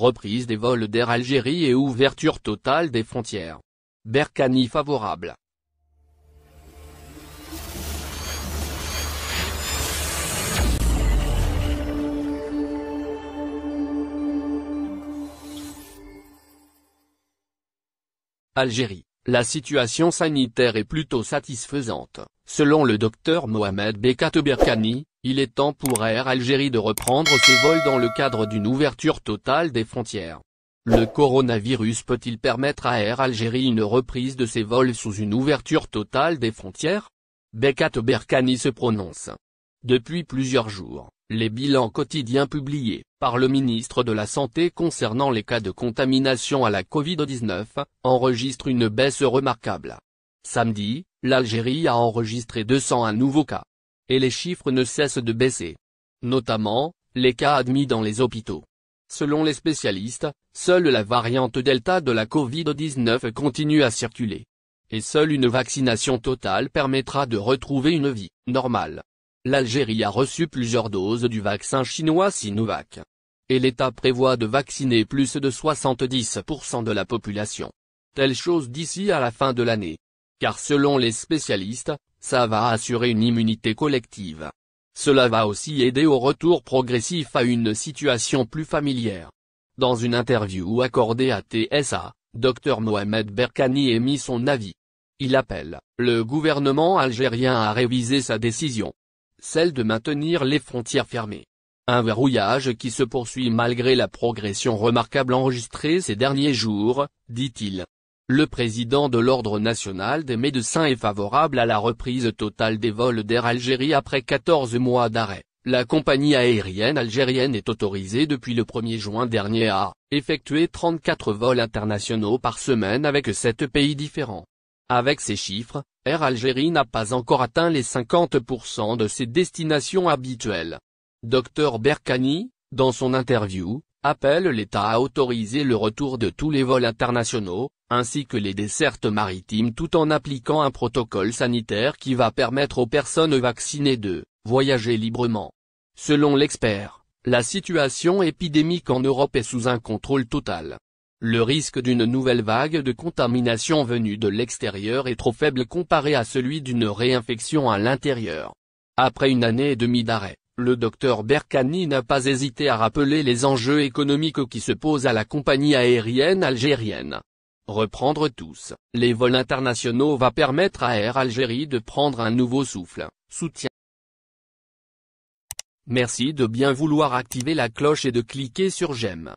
reprise des vols d'Air Algérie et ouverture totale des frontières. Berkani favorable. Algérie, la situation sanitaire est plutôt satisfaisante, Selon le docteur Mohamed Bekat Berkani, il est temps pour Air Algérie de reprendre ses vols dans le cadre d'une ouverture totale des frontières. Le coronavirus peut-il permettre à Air Algérie une reprise de ses vols sous une ouverture totale des frontières Bekat Berkani se prononce. Depuis plusieurs jours, les bilans quotidiens publiés par le ministre de la Santé concernant les cas de contamination à la Covid-19 enregistrent une baisse remarquable. Samedi, l'Algérie a enregistré 201 nouveaux cas. Et les chiffres ne cessent de baisser. Notamment, les cas admis dans les hôpitaux. Selon les spécialistes, seule la variante Delta de la Covid-19 continue à circuler. Et seule une vaccination totale permettra de retrouver une vie normale. L'Algérie a reçu plusieurs doses du vaccin chinois Sinovac. Et l'État prévoit de vacciner plus de 70% de la population. Telle chose d'ici à la fin de l'année car selon les spécialistes, ça va assurer une immunité collective. Cela va aussi aider au retour progressif à une situation plus familière. Dans une interview accordée à TSA, Dr Mohamed Berkani émit son avis. Il appelle le gouvernement algérien à réviser sa décision. Celle de maintenir les frontières fermées. Un verrouillage qui se poursuit malgré la progression remarquable enregistrée ces derniers jours, dit-il. Le président de l'Ordre national des médecins est favorable à la reprise totale des vols d'Air Algérie après 14 mois d'arrêt. La compagnie aérienne algérienne est autorisée depuis le 1er juin dernier à effectuer 34 vols internationaux par semaine avec 7 pays différents. Avec ces chiffres, Air Algérie n'a pas encore atteint les 50% de ses destinations habituelles. Dr Berkani, dans son interview, appelle l'État à autoriser le retour de tous les vols internationaux, ainsi que les dessertes maritimes tout en appliquant un protocole sanitaire qui va permettre aux personnes vaccinées de voyager librement. Selon l'expert, la situation épidémique en Europe est sous un contrôle total. Le risque d'une nouvelle vague de contamination venue de l'extérieur est trop faible comparé à celui d'une réinfection à l'intérieur. Après une année et demie d'arrêt, le docteur Berkani n'a pas hésité à rappeler les enjeux économiques qui se posent à la compagnie aérienne algérienne. Reprendre tous, les vols internationaux va permettre à Air Algérie de prendre un nouveau souffle, soutien. Merci de bien vouloir activer la cloche et de cliquer sur j'aime.